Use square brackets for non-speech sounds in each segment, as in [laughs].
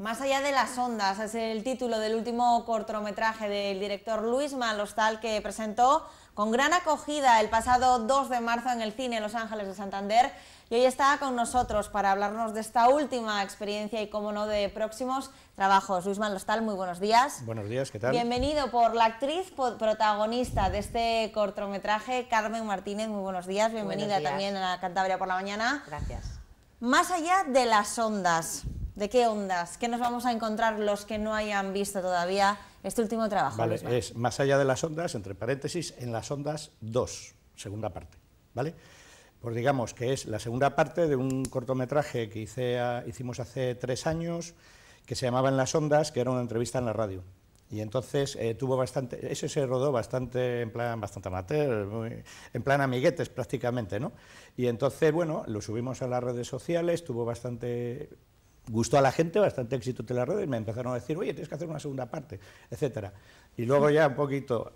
Más allá de las ondas es el título del último cortometraje del director Luis Malostal que presentó con gran acogida el pasado 2 de marzo en el cine Los Ángeles de Santander y hoy está con nosotros para hablarnos de esta última experiencia y, como no, de próximos trabajos. Luis Malostal, muy buenos días. Buenos días, ¿qué tal? Bienvenido por la actriz protagonista de este cortometraje, Carmen Martínez, muy buenos días. Bienvenida también a Cantabria por la Mañana. Gracias. Más allá de las ondas, ¿De qué ondas? ¿Qué nos vamos a encontrar los que no hayan visto todavía este último trabajo? Vale, es más allá de las ondas, entre paréntesis, en las ondas 2, segunda parte, ¿vale? Pues digamos que es la segunda parte de un cortometraje que hice hicimos hace tres años, que se llamaba En las ondas, que era una entrevista en la radio. Y entonces eh, tuvo bastante, Eso se rodó bastante en plan bastante amateur, en plan amiguetes prácticamente, ¿no? Y entonces, bueno, lo subimos a las redes sociales, tuvo bastante gustó a la gente, bastante éxito y me empezaron a decir, oye, tienes que hacer una segunda parte, etc. Y luego ya un poquito,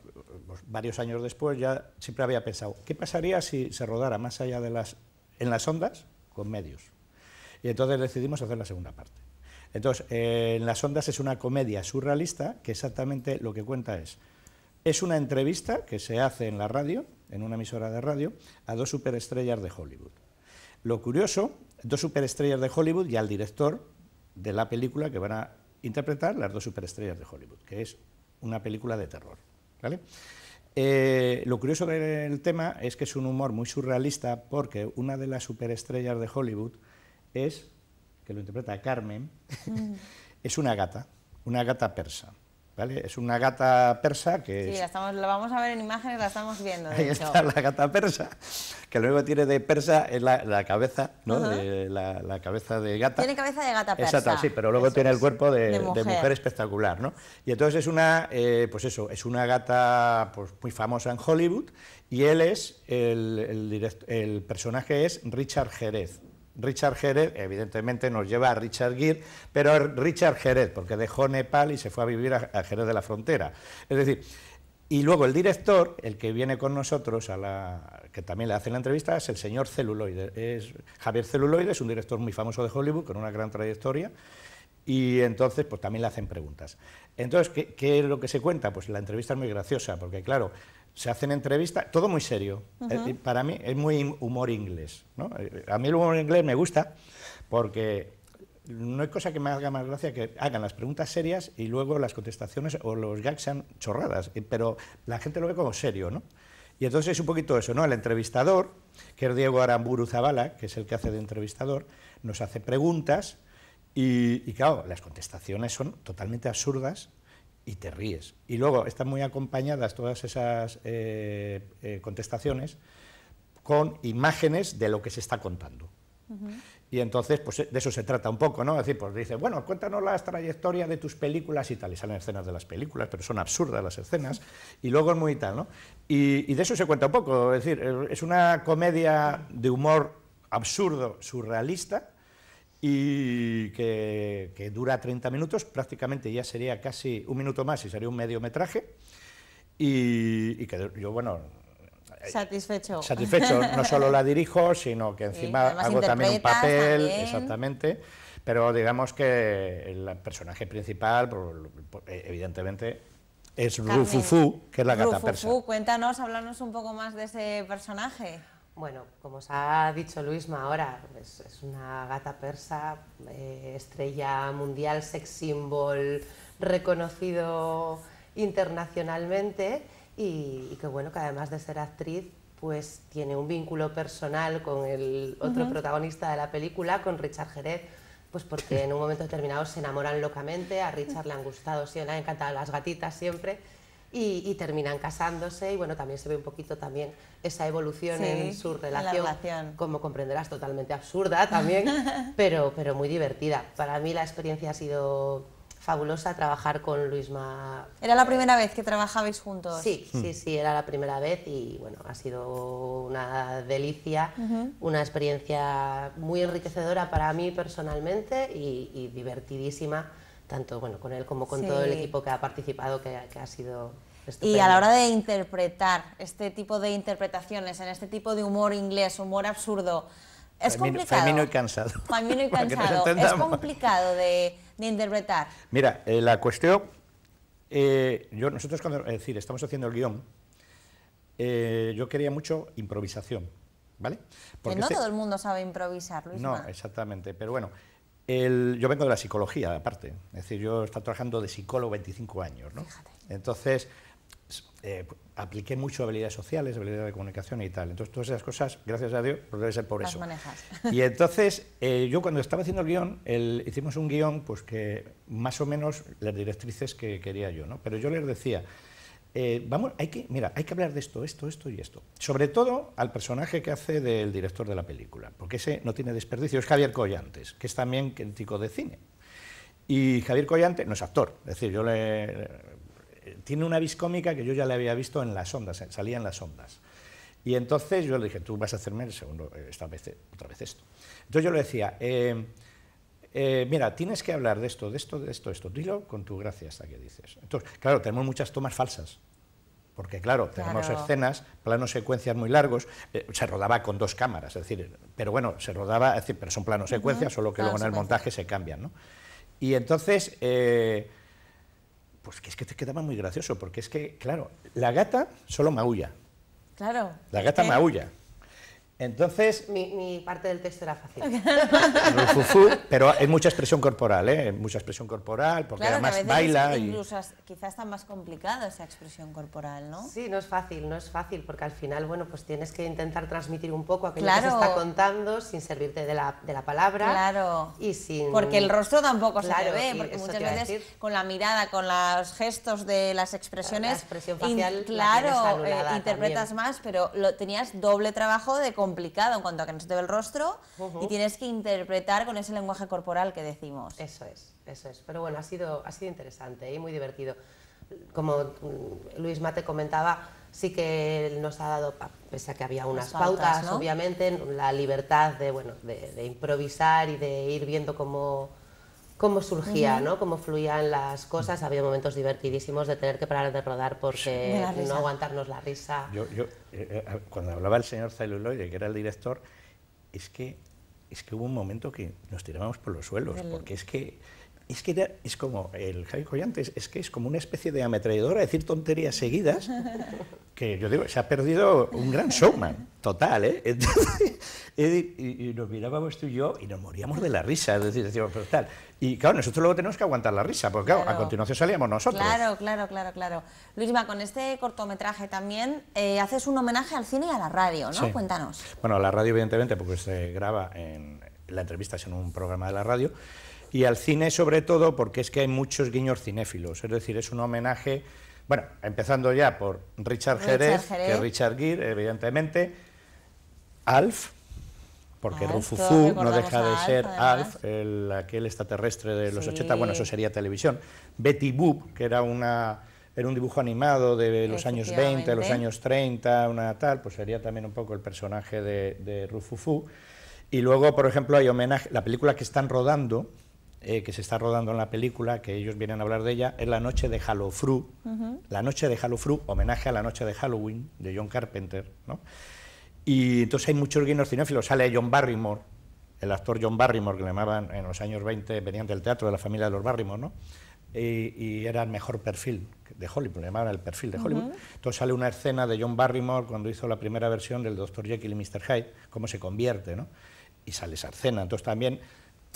pues, varios años después, ya siempre había pensado, ¿qué pasaría si se rodara más allá de las, en las ondas, con medios? Y entonces decidimos hacer la segunda parte. Entonces, eh, en las ondas es una comedia surrealista que exactamente lo que cuenta es, es una entrevista que se hace en la radio, en una emisora de radio, a dos superestrellas de Hollywood. Lo curioso dos superestrellas de Hollywood y al director de la película que van a interpretar las dos superestrellas de Hollywood, que es una película de terror. ¿vale? Eh, lo curioso del tema es que es un humor muy surrealista porque una de las superestrellas de Hollywood es, que lo interpreta Carmen, mm. [laughs] es una gata, una gata persa. Es una gata persa que... Sí, la, vamos a ver en imágenes, la estamos viendo. Ahí está la gata persa, que luego tiene de persa es la, cabeza, ¿no? de, la, cabeza de gata. Tiene cabeza de gata persa. Exacto, sí, pero luego tiene el cuerpo de, mujer. espectacular, Y entonces es una, eh, pues eso, es una gata pues, muy famosa en Hollywood y él es, el, el, el personaje es Richard Jerez. Richard Jerez, evidentemente nos lleva a Richard Gere, pero Richard Jerez, porque dejó Nepal y se fue a vivir a, Jerez de la Frontera. Es decir, y luego el director, el que viene con nosotros, a la, que también le hace la entrevista, es el señor Celuloide. Es Javier Celuloide, es un director muy famoso de Hollywood, con una gran trayectoria. Y entonces, pues también le hacen preguntas. Entonces, ¿qué, es lo que se cuenta? Pues la entrevista es muy graciosa, porque claro, se hacen entrevistas, todo muy serio. Eh, para mí es muy humor inglés. ¿no? Eh, a mí el humor inglés me gusta, porque no hay cosa que me haga más gracia que hagan las preguntas serias y luego las contestaciones o los gags sean chorradas, eh, pero la gente lo ve como serio, ¿no? Y entonces es un poquito eso, ¿no? El entrevistador, que es Diego Aramburu Zavala, que es el que hace de entrevistador, nos hace preguntas y, claro, las contestaciones son totalmente absurdas y te ríes. Y luego están muy acompañadas todas esas eh, eh, contestaciones con imágenes de lo que se está contando. Y entonces, pues de eso se trata un poco, ¿no? Es decir, pues dice, bueno, cuéntanos las trayectorias de tus películas y tal, y salen escenas de las películas, pero son absurdas las escenas, y luego es muy tal, ¿no? y de eso se cuenta un poco, es decir, es una comedia de humor absurdo, surrealista, y que, dura 30 minutos, prácticamente ya sería casi un minuto más y sería un medio Y, y que yo, bueno, eh, Satisfecho. Satisfecho. No [laughs] solo la dirijo, sino que encima hago también un papel, exactamente. Pero digamos que el personaje principal, eh, evidentemente, es Rufufu, que es la gata Rufufu, cuéntanos, háblanos un poco más de ese personaje. Bueno, como os ha dicho Luis ahora, es, una gata persa, eh, estrella mundial, sex symbol, reconocido internacionalmente y, que bueno, que además de ser actriz, pues tiene un vínculo personal con el otro protagonista de la película, con Richard Jerez, pues porque en un momento determinado se enamoran locamente, a Richard le han gustado, sí, le han encantado las gatitas siempre y, terminan casándose y bueno, también se ve un poquito también esa evolución en su relación, como comprenderás, totalmente absurda también, [laughs] pero, pero muy divertida. Para mí la experiencia ha sido fabulosa trabajar con Luisma. ¿Era la primera vez que trabajabais juntos? Sí, mm. sí, sí, era la primera vez y bueno, ha sido una delicia, una experiencia muy enriquecedora para mí personalmente y, divertidísima, tanto bueno, con él como con todo el equipo que ha participado, que, que ha sido y a la hora de interpretar este tipo de interpretaciones, en este tipo de humor inglés, humor absurdo, es complicado. Femino y cansado. y [laughs] cansado. Es complicado de, interpretar. Mira, eh, la cuestión, eh, yo, nosotros cuando, decir, estamos haciendo el guión, eh, yo quería mucho improvisación, ¿vale? Porque no todo el mundo sabe improvisar, Luis. No, exactamente, pero bueno, yo vengo de la psicología, aparte. Es decir, yo he estado trabajando de psicólogo 25 años, ¿no? Fíjate. Entonces, eh, apliqué mucho habilidades sociales, habilidades de comunicación y tal. Entonces, todas esas cosas, gracias a Dios, debe ser por Las eso. Manejas. [laughs] Y entonces, eh, yo cuando estaba haciendo el guión, el, hicimos un guión pues, que más o menos las directrices que quería yo, ¿no? Pero yo les decía, eh, vamos, hay que, mira, hay que hablar de esto, esto, esto y esto. Sobre todo al personaje que hace del director de la película, porque ese no tiene desperdicio, es Javier Collantes, que es también crítico de cine. Y Javier Collantes no es actor, es decir, yo le, tiene una vis que yo ya le había visto en las ondas, eh, salía en las ondas. Y entonces yo le dije, tú vas a hacerme el segundo, eh, esta vez, otra vez esto. Entonces yo le decía, eh, mira, tienes que hablar de esto, de esto, de esto, esto. Dilo con tu gracia hasta que dices. Entonces, claro, tenemos muchas tomas falsas. Porque claro, tenemos escenas, planos secuencias muy largos, se rodaba con dos cámaras, es decir, pero bueno, se rodaba, pero son planos secuencias, solo que luego en el montaje se cambian, ¿no? Y entonces, pues que es que te quedaba muy gracioso, porque es que, claro, la gata solo maulla. Claro. La gata maulla. Entonces... Mi, parte del texto era fácil. [laughs] pero hay mucha expresión corporal, ¿eh? Mucha expresión corporal, porque además baila... y... quizás está más complicado esa expresión corporal, ¿no? Sí, no es fácil, no es fácil, porque al final, bueno, pues tienes que intentar transmitir un poco aquello claro. que se está contando sin servirte de la, de la palabra. Claro. Y sin... Porque el rostro tampoco se ve, porque muchas veces con la mirada, con los gestos de las expresiones... La expresión facial, Claro, eh, interpretas más, pero lo, tenías doble trabajo de complicado en cuanto a que no se te ve el rostro y tienes que interpretar con ese lenguaje corporal que decimos. Eso es, eso es. Pero bueno, ha sido, ha sido interesante ¿eh? y muy divertido. Como mm, Luis Mate comentaba, sí que nos ha dado, pese a que había unas pautas, obviamente, la libertad de, bueno, de, de improvisar y de ir viendo cómo cómo surgía, ¿no? Cómo fluían las cosas. Había momentos divertidísimos de tener que parar de rodar porque no aguantarnos la risa. Yo, eh, eh, cuando hablaba el señor Celuloide, que era el director, es que, es que hubo un momento que nos tirábamos por los suelos, porque es que es que es como, el Javi es, que es como una especie de ametralladora, decir tonterías seguidas, que yo digo, se ha perdido un gran showman, total, ¿eh? [laughs] y, nos mirábamos tú y yo y nos moríamos de la risa, es decir, decíamos, pero tal. Y claro, nosotros luego tenemos que aguantar la risa, porque a continuación salíamos nosotros. Claro, claro, claro, claro. Luisma, con este cortometraje también eh, haces un homenaje al cine y a la radio, ¿no? Cuéntanos. Bueno, a la radio evidentemente, porque se graba en la entrevista es en un programa de la radio, y al cine sobre todo porque es que hay muchos guiños cinéfilos, es decir, es un homenaje, bueno, empezando ya por Richard, Gere, Jerez, que Richard Gere, evidentemente, Alf, porque Rufufu no deja de ser Alf, aquel extraterrestre de los 80, bueno, eso sería televisión, Betty Boop, que era una era un dibujo animado de los años 20, los años 30, una tal, pues sería también un poco el personaje de, de Rufufu. Y luego, por ejemplo, hay homenaje, la película que están rodando, eh, que se está rodando en la película, que ellos vienen a hablar de ella, es La Noche de Halloween, La Noche de Halloween, homenaje a La Noche de Halloween, de John Carpenter, ¿no? Y entonces hay muchos guinos cinéfilos, sale John Barrymore, el actor John Barrymore, que le llamaban en los años 20, venían del teatro de la familia de los Barrymore, ¿no? Y, era el mejor perfil de Hollywood, le llamaban el perfil de Hollywood. Entonces sale una escena de John Barrymore cuando hizo la primera versión del Dr. Jekyll y Mr. Hyde, cómo se convierte, ¿no? y sale escena. Entonces también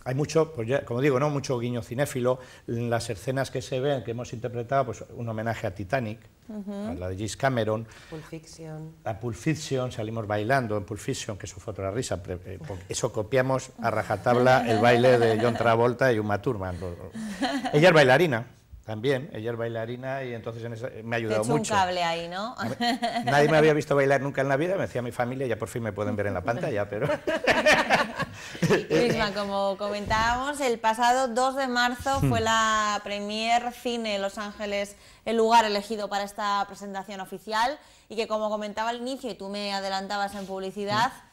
hay mucho, pues como digo, ¿no? mucho guiño cinéfilo. En las escenas que se ven, que hemos interpretado, pues un homenaje a Titanic, a la de James Cameron. Pulp Fiction. A Pulp Fiction, salimos bailando en Pulp Fiction, que eso fue otra risa. Eh, [laughs] eso copiamos a rajatabla el baile de John Travolta y Uma Thurman. [laughs] Ella es bailarina. También, ella es bailarina y entonces eh, me ha ayudado Te mucho. un cable ahí, ¿no? [laughs] Nadie me había visto bailar nunca en la vida, me decía mi familia, ya por fin me pueden ver en la pantalla, pero... Prisma, [laughs] como comentábamos, el pasado 2 de marzo hmm. fue la premier Cine Los Ángeles, el lugar elegido para esta presentación oficial y que como comentaba al inicio y tú me adelantabas en publicidad... Hmm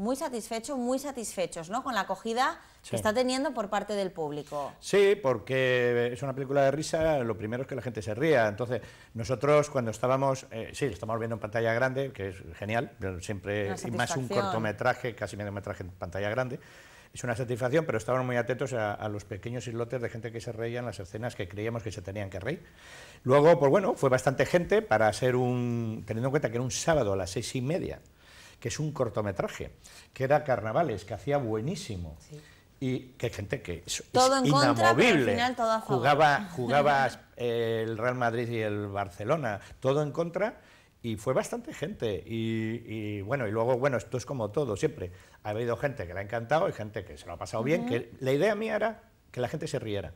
muy satisfechos, muy satisfechos, ¿no? Con la acogida que está teniendo por parte del público. Sí, porque es una película de risa, lo primero es que la gente se ría. Entonces, nosotros cuando estábamos, eh, sí, lo estamos viendo en pantalla grande, que es genial, pero siempre, más un cortometraje, casi medio metraje en pantalla grande, es una satisfacción, pero estábamos muy atentos a, los pequeños islotes de gente que se reía en las escenas que creíamos que se tenían que reír. Luego, pues bueno, fue bastante gente para hacer un, teniendo en cuenta que era un sábado a las seis y media, que es un cortometraje, que era Carnavales, que hacía buenísimo. Y que gente que es, todo en inamovible. Contra, Jugaba, [laughs] jugaba el Real Madrid y el Barcelona, todo en contra. Y fue bastante gente. Y, bueno, y luego, bueno, esto es como todo, siempre. Ha habido gente que le ha encantado y gente que se lo ha pasado bien. Que la idea mía era que la gente se riera.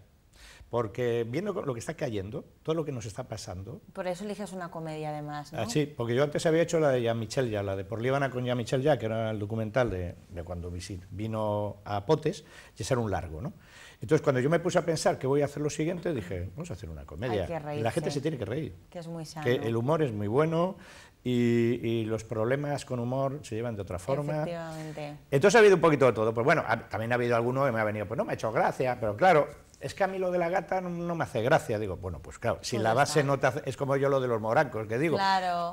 Porque viendo lo que está cayendo, todo lo que nos está pasando... Por eso eliges una comedia además, ¿no? Ah, sí, porque yo antes había hecho la de jean Ya, la de Por Líbana con Jean-Michel Ya, que era el documental de, de cuando vino a Potes, y ese era un largo, ¿no? Entonces, cuando yo me puse a pensar que voy a hacer lo siguiente, dije, vamos a hacer una comedia. Reír, la gente se tiene que reír. Que es muy sano. Que el humor es muy bueno y, los problemas con humor se llevan de otra forma. Efectivamente. Entonces ha habido un poquito de todo. Pues bueno, también ha habido alguno que me ha venido, pues no me ha hecho gracia, pero claro, es que a mí lo de la gata no, me hace gracia. Digo, bueno, pues claro, si pues la base no te hace, es como yo lo de los morancos, que digo,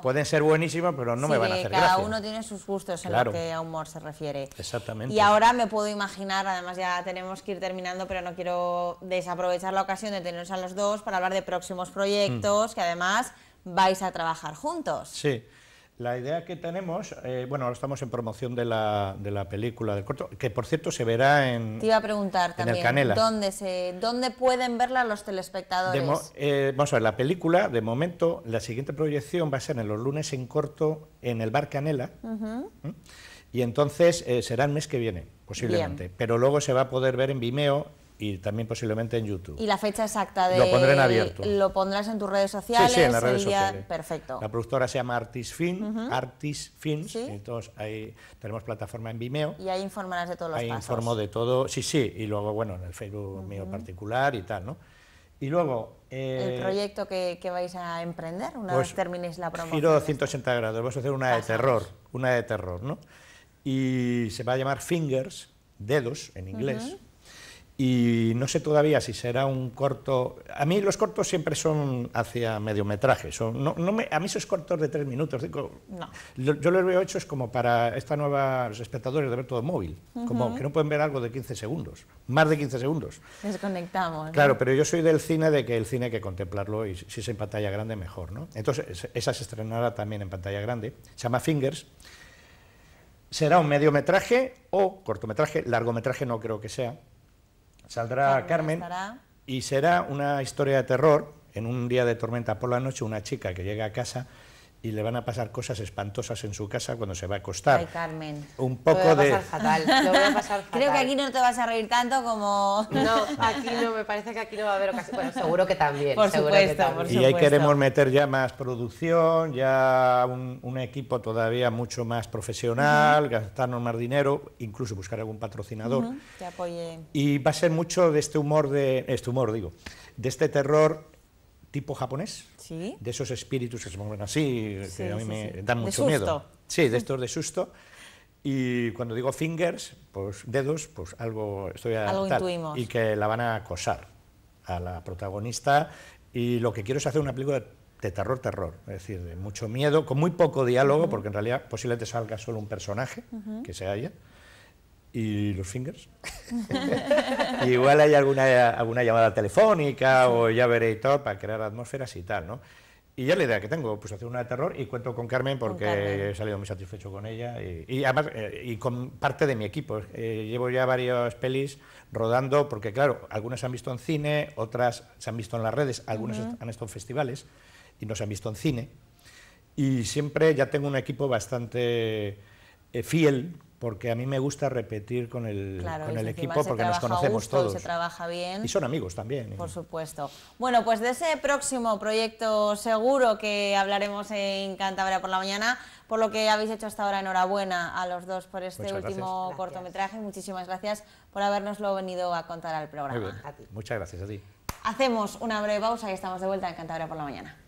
pueden ser buenísimos, pero no me van a hacer gracia. Cada uno tiene sus gustos en lo que a humor se refiere. Exactamente. Y ahora me puedo imaginar, además ya tenemos que ir terminando, pero no quiero desaprovechar la ocasión de teneros a los dos para hablar de próximos proyectos, mm. que además vais a trabajar juntos. Sí. La idea que tenemos, eh, bueno, ahora estamos en promoción de la, de la película del corto, que por cierto se verá en. Te iba a preguntar también. ¿dónde, se, ¿Dónde pueden verla los telespectadores? Eh, vamos a ver, la película, de momento, la siguiente proyección va a ser en los lunes en corto en el bar Canela. Y entonces eh, será el mes que viene, posiblemente. Pero luego se va a poder ver en Vimeo y también posiblemente en YouTube. ¿Y la fecha exacta de...? Lo pondré en abierto. ¿Lo pondrás en tus redes sociales? Sí, sí, en las redes sociales. Perfecto. La productora se llama Artis Fin, Artis entonces ahí tenemos plataforma en Vimeo. Y ahí informarás de todos los pasos. Ahí informo de todo, sí, sí, y luego, bueno, en el Facebook mío particular y tal, ¿no? Y luego... ¿El eh, proyecto que, vais a emprender una pues vez terminéis la promoción? Giro 180 grados, vamos a hacer una de ah, terror, una de terror, ¿no? Y se va a llamar Fingers, dedos en inglés, y no sé todavía si será un corto. A mí los cortos siempre son hacia mediometraje. a mí esos cortos de tres minutos, no. yo los veo hechos como para esta nueva los espectadores de ver todo móvil, como que no pueden ver algo de 15 segundos, más de 15 segundos. Desconectamos. Claro, pero yo soy del cine de que el cine hay que contemplarlo y si es en pantalla grande mejor, ¿no? Entonces esa se estrenará también en pantalla grande. Se llama Fingers. Será un mediometraje o cortometraje, largometraje no creo que sea Saldrá Carmen, y será una historia de terror en un día de tormenta por la noche, una chica que llega a casa y le van a pasar cosas espantosas en su casa cuando se va a acostar. Ay, Carmen. Un poco de. [laughs] Creo que aquí no te vas a reír tanto como. No, aquí no, me parece que aquí no va a haber ocasión. Bueno, seguro que también. Y ahí queremos meter ya más producción, ya un, equipo todavía mucho más profesional, gastarnos más dinero, incluso buscar algún patrocinador. apoye. Y va a ser mucho de este humor, de este humor, digo, de este terror tipo japonés, de esos espíritus que se mueven así, que a mí me dan mucho miedo. Sí, de estos de susto. Y cuando digo fingers, pues dedos, pues algo estoy a y que la van a acosar a la protagonista y lo que quiero es hacer una película de terror, terror, es decir, de mucho miedo, con muy poco diálogo, porque en realidad posiblemente salga solo un personaje que sea ella y los fingers. [laughs] [laughs] Igual hay alguna, alguna llamada telefónica o ya veré y todo para crear atmósferas y tal, ¿no? Y ya la idea que tengo, pues hacer una de terror y cuento con Carmen porque he salido muy satisfecho con ella y, y además eh, con parte de mi equipo. llevo ya varias pelis rodando porque, claro, algunas se han visto en cine, otras se han visto en las redes, algunas han estado en festivales y no se han visto en cine. Y siempre ya tengo un equipo bastante eh, fiel porque a mí me gusta repetir con el, con el equipo porque nos conocemos todos. Se trabaja bien. Y son amigos también. ¿eh? Por supuesto. Bueno, pues de ese próximo proyecto seguro que hablaremos en Cantabria por la mañana, por lo que habéis hecho hasta ahora, enhorabuena a los dos por este último cortometraje. Muchísimas gracias por habernoslo venido a contar al programa. Muchas gracias a ti. Hacemos una breve pausa y estamos de vuelta en Cantabria por la mañana.